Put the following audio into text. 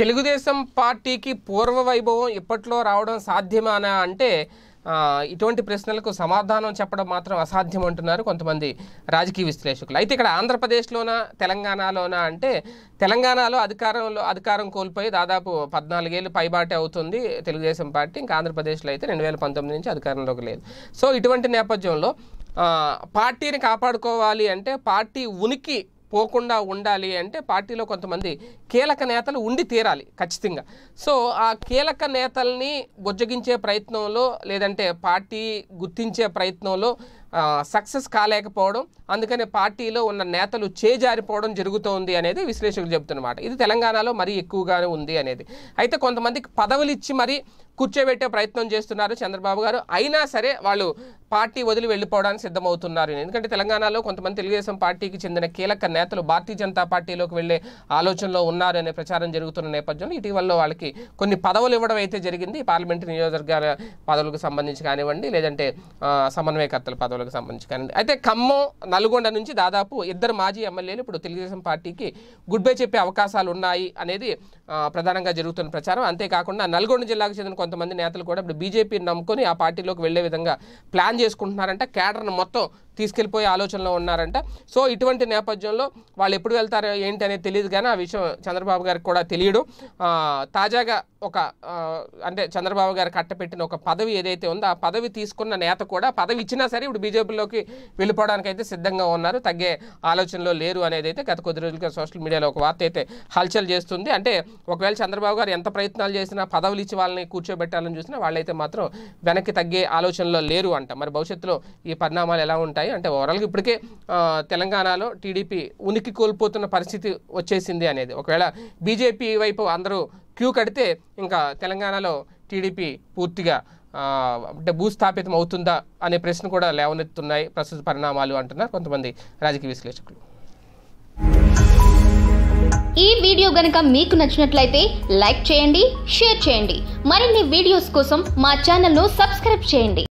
తెలుగుదేశం పార్టీకి పూర్వ వైభవం ఇప్పట్లో రావడం సాధ్యమానా అంటే ఇటువంటి ప్రశ్నలకు సమాధానం చెప్పడం మాత్రం అసాధ్యం అంటున్నారు కొంతమంది రాజకీయ విశ్లేషకులు అయితే ఇక్కడ ఆంధ్రప్రదేశ్లోన తెలంగాణలోనా అంటే తెలంగాణలో అధికారంలో అధికారం కోల్పోయి దాదాపు పద్నాలుగేళ్ళు పైబాటి అవుతుంది తెలుగుదేశం పార్టీ ఇంకా ఆంధ్రప్రదేశ్లో అయితే రెండు వేల పంతొమ్మిది నుంచి అధికారంలోకి లేదు సో ఇటువంటి నేపథ్యంలో పార్టీని కాపాడుకోవాలి అంటే పార్టీ ఉనికి పోకుండా ఉండాలి అంటే పార్టీలో కొంతమంది కీలక నేతలు ఉండి తీరాలి ఖచ్చితంగా సో ఆ కీలక నేతల్ని బుజ్జగించే ప్రయత్నంలో లేదంటే పార్టీ గుర్తించే ప్రయత్నంలో సక్సెస్ కాలేకపోవడం అందుకనే పార్టీలో ఉన్న నేతలు చేజారిపోవడం జరుగుతోంది అనేది విశ్లేషకులు చెబుతున్నమాట ఇది తెలంగాణలో మరీ ఎక్కువగానే ఉంది అనేది అయితే కొంతమందికి పదవులు ఇచ్చి మరీ కూర్చోబెట్టే ప్రయత్నం చేస్తున్నారు చంద్రబాబు గారు అయినా సరే వాళ్ళు పార్టీ వదిలి వెళ్ళిపోవడానికి సిద్ధమవుతున్నారు ఎందుకంటే తెలంగాణలో కొంతమంది తెలుగుదేశం పార్టీకి చెందిన కీలక నేతలు భారతీయ జనతా పార్టీలోకి వెళ్లే ఆలోచనలో ఉన్నారు అనే ప్రచారం జరుగుతున్న నేపథ్యంలో ఇటీవల వాళ్ళకి కొన్ని పదవులు ఇవ్వడం అయితే జరిగింది పార్లమెంటరీ నియోజకవర్గాల పదవులకు సంబంధించి కానివ్వండి లేదంటే సమన్వయకర్తల పదవులకు సంబంధించి కానివ్వండి అయితే ఖమ్మం నల్గొండ నుంచి దాదాపు ఇద్దరు మాజీ ఎమ్మెల్యేలు ఇప్పుడు తెలుగుదేశం పార్టీకి గుడ్ బై చెప్పే అవకాశాలు ఉన్నాయి అనేది ప్రధానంగా జరుగుతున్న ప్రచారం అంతేకాకుండా నల్గొండ జిల్లాకు చెందిన కొంతమంది నేతలు కూడా ఇప్పుడు బీజేపీని నమ్ముకొని ఆ పార్టీలోకి వెళ్లే విధంగా ప్లాన్ చేసుకుంటున్నారంటే క్యాడర్ను మొత్తం తీసుకెళ్ళిపోయే ఆలోచనలో ఉన్నారంట సో ఇటువంటి నేపథ్యంలో వాళ్ళు ఎప్పుడు వెళ్తారో ఏంటి అనేది తెలియదు కానీ ఆ విషయం చంద్రబాబు గారికి కూడా తెలియడు తాజాగా ఒక అంటే చంద్రబాబు గారు కట్టపెట్టిన ఒక పదవి ఏదైతే ఉందో ఆ పదవి తీసుకున్న నేత కూడా పదవి ఇచ్చినా సరే ఇప్పుడు బీజేపీలోకి వెళ్ళిపోవడానికి అయితే సిద్ధంగా ఉన్నారు తగ్గే ఆలోచనలో లేరు అనేది అయితే గత కొద్ది రోజులుగా సోషల్ మీడియాలో ఒక వార్త అయితే హల్చల్ చేస్తుంది అంటే ఒకవేళ చంద్రబాబు గారు ఎంత ప్రయత్నాలు చేసినా పదవులు ఇచ్చి వాళ్ళని కూర్చోబెట్టాలని చూసినా వాళ్ళైతే మాత్రం వెనక్కి తగ్గే ఆలోచనలో లేరు అంట మరి భవిష్యత్తులో ఈ పరిణామాలు ఎలా ఉంటాయి ఉన్నాయి అంటే ఓవరాల్గా ఇప్పటికే తెలంగాణలో టీడీపీ ఉనికి కోల్పోతున్న పరిస్థితి వచ్చేసింది అనేది ఒకవేళ బీజేపీ వైపు అందరూ క్యూ కడితే ఇంకా తెలంగాణలో టీడీపీ పూర్తిగా అంటే భూస్థాపితం అవుతుందా అనే ప్రశ్న కూడా లేవనెత్తున్నాయి ప్రస్తుత పరిణామాలు అంటున్నారు కొంతమంది రాజకీయ విశ్లేషకులు ఈ వీడియో గనుక మీకు నచ్చినట్లయితే లైక్ చేయండి షేర్ చేయండి మరిన్ని వీడియోస్ కోసం మా ఛానల్ను సబ్స్క్రైబ్ చేయండి